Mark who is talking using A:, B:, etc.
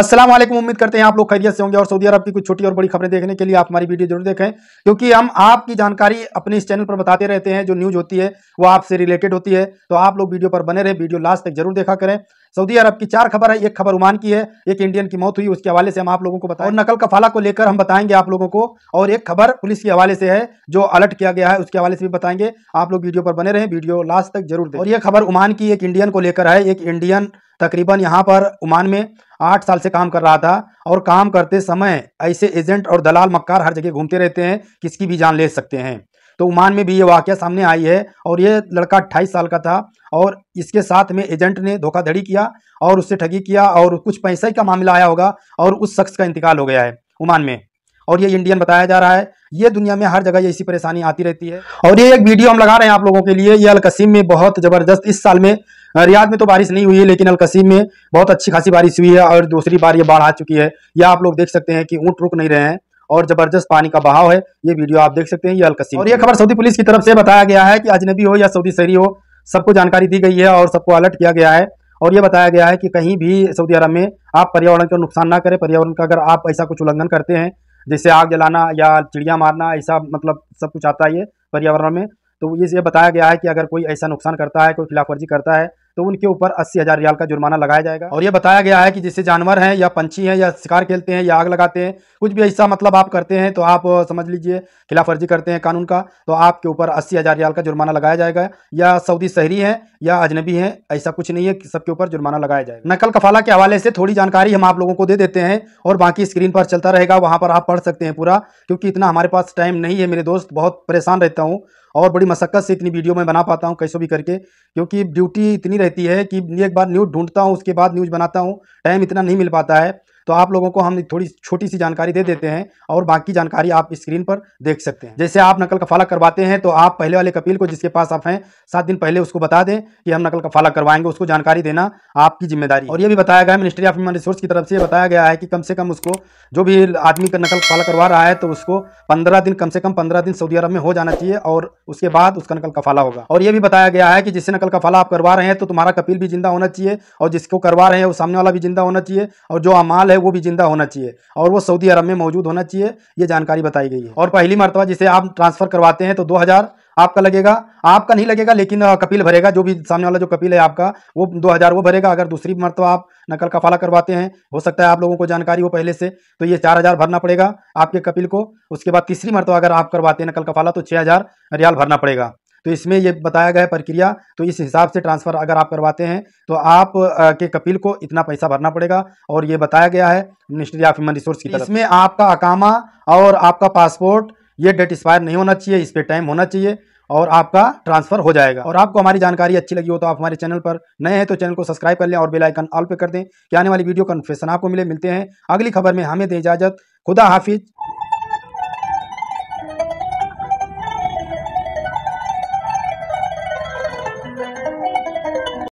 A: असलम उम्मीद करते हैं आप लोग खैरियत से होंगे और सऊदी अरब की कुछ छोटी और बड़ी खबरें देखने के लिए आप हमारी वीडियो जरूर देखें क्योंकि हम आपकी जानकारी अपने इस चैनल पर बताते रहते हैं जो न्यूज़ होती है वो आपसे रिलेटेड होती है तो आप लोग वीडियो पर बने रहे वीडियो लास्ट तक जरूर देखा करें सऊदी अरब की चार खबर है एक खबर उमान की है एक इंडियन की मौत हुई उसके हवाले से हम आप लोगों को बताएं और नकल कफाला को लेकर हम बताएंगे आप लोगों को और एक खबर पुलिस के हवाले से है जो अलर्ट किया गया है उसके हवाले से भी बताएंगे आप लोग वीडियो पर बने रहे वीडियो लास्ट तक जरूर दे और यह खबर उमान की एक इंडियन को लेकर है एक इंडियन तकरीबन यहाँ पर उमान में आठ साल से काम कर रहा था और काम करते समय ऐसे एजेंट और दलाल मक्कार हर जगह घूमते रहते हैं किसकी भी जान ले सकते हैं तो ओमान में भी ये वाक्य सामने आई है और ये लड़का अट्ठाईस साल का था और इसके साथ में एजेंट ने धोखाधड़ी किया और उससे ठगी किया और कुछ पैसे का मामला आया होगा और उस शख्स का इंतकाल हो गया है ओमान में और ये इंडियन बताया जा रहा है ये दुनिया में हर जगह ये ऐसी परेशानी आती रहती है और ये एक वीडियो हम लगा रहे हैं आप लोगों के लिए ये अलकसीम में बहुत ज़बरदस्त इस साल में रियाद में तो बारिश नहीं हुई है लेकिन अलकसीम में बहुत अच्छी खासी बारिश हुई है और दूसरी बार ये बाढ़ आ चुकी है यह आप लोग देख सकते हैं कि ऊँट रुक नहीं रहे हैं और जबरदस्त पानी का बहाव है ये वीडियो आप देख सकते हैं ये अलकसी और ये खबर सऊदी पुलिस की तरफ से बताया गया है कि अजनबी हो या सऊदी शहरी हो सबको जानकारी दी गई है और सबको अलर्ट किया गया है और ये बताया गया है कि कहीं भी सऊदी अरब में आप पर्यावरण का नुकसान ना करें पर्यावरण का अगर आप ऐसा कुछ उल्लंघन करते हैं जैसे आग जलाना या चिड़िया मारना ऐसा मतलब सब कुछ आता है पर्यावरण में तो ये बताया गया है कि अगर कोई ऐसा नुकसान करता है कोई खिलाफ वर्जी करता है तो उनके ऊपर अस्सी हज़ार रियाल का जुर्माना लगाया जाएगा और यह बताया गया है कि जिससे जानवर हैं या पंछी हैं या शिकार खेलते हैं या आग लगाते हैं कुछ भी ऐसा मतलब आप करते हैं तो आप समझ लीजिए खिलाफ वर्जी करते हैं कानून का तो आपके ऊपर अस्सी हज़ार रियाल का जुर्माना लगाया जाएगा या सऊदी शहरी है या अजनबी है ऐसा कुछ नहीं है सबके ऊपर जुर्माना लगाया जाएगा नकल कफाला के हवाले से थोड़ी जानकारी हम आप लोगों को दे देते हैं और बाकी स्क्रीन पर चलता रहेगा वहां पर आप पढ़ सकते हैं पूरा क्योंकि इतना हमारे पास टाइम नहीं है मेरे दोस्त बहुत परेशान रहता हूँ और बड़ी मशक्क़त से इतनी वीडियो मैं बना पाता हूँ कैसे भी करके क्योंकि ड्यूटी इतनी रहती है कि एक बार न्यूज़ ढूंढता हूँ उसके बाद न्यूज़ बनाता हूँ टाइम इतना नहीं मिल पाता है तो आप लोगों को हम थोड़ी छोटी सी जानकारी दे देते हैं और बाकी जानकारी आप स्क्रीन पर देख सकते हैं जैसे आप नकल कफाला करवाते हैं तो आप पहले वाले कपील को जिसके पास आप हैं सात दिन पहले उसको बता दें कि हम नकल कफाला करवाएंगे उसको जानकारी देना आपकी जिम्मेदारी और ये भी बताया गया मिनिस्ट्री ऑफ ह्यूमन रिसोर्स की तरफ से बताया गया है कि कम से कम उसको जो भी आदमी का नकल कफाला करवा रहा है तो उसको पंद्रह दिन कम से कम पंद्रह दिन सऊदी अरब में हो जाना चाहिए और उसके बाद उसका नकल कफाला होगा और ये भी बताया गया है कि जिससे नकल कफाला आप करवा रहे हैं तो तुम्हारा कपील भी जिंदा होना चाहिए और जिसको करवा रहे हैं वो सामने वाला भी जिंदा होना चाहिए और जो अमाल है है वो भी जिंदा होना चाहिए और वो सऊदी अरब में मौजूद होना चाहिए ये जानकारी बताई गई है और पहली मरतबा जिसे आप ट्रांसफ़र करवाते हैं तो दो आपका लगेगा आपका नहीं लगेगा लेकिन कपिल भरेगा जो भी सामने वाला जो कपिल है आपका वो दो हज़ार वो भरेगा अगर दूसरी मरतबा आप नकल का फाला करवाते हैं हो सकता है आप लोगों को जानकारी हो पहले से तो ये चार हज़ार भरना पड़ेगा आपके कपिल को उसके बाद तीसरी मरतबा अगर आप करवाते हैं नकल का फाला तो छः हज़ार रियाल भरना पड़ेगा तो इसमें ये बताया गया है प्रक्रिया तो इस हिसाब से ट्रांसफ़र अगर आप करवाते हैं तो आप के कपिल को इतना पैसा भरना पड़ेगा और ये बताया गया है मिनिस्ट्री ऑफ ह्यूमन रिसोर्स की तरफ इसमें आपका अकामा और आपका पासपोर्ट ये डेट एक्सपायर नहीं होना चाहिए इस पर टाइम होना चाहिए और आपका ट्रांसफर हो जाएगा और आपको हमारी जानकारी अच्छी लगी हो तो आप हमारे चैनल पर नए हैं तो चैनल को सब्सक्राइब कर लें और बेल आइकन ऑल पे कर दें कि आने वाली वीडियो कन्फेशन आपको मिले मिलते हैं अगली खबर में हमें दें इजाजत खुदा हाफिज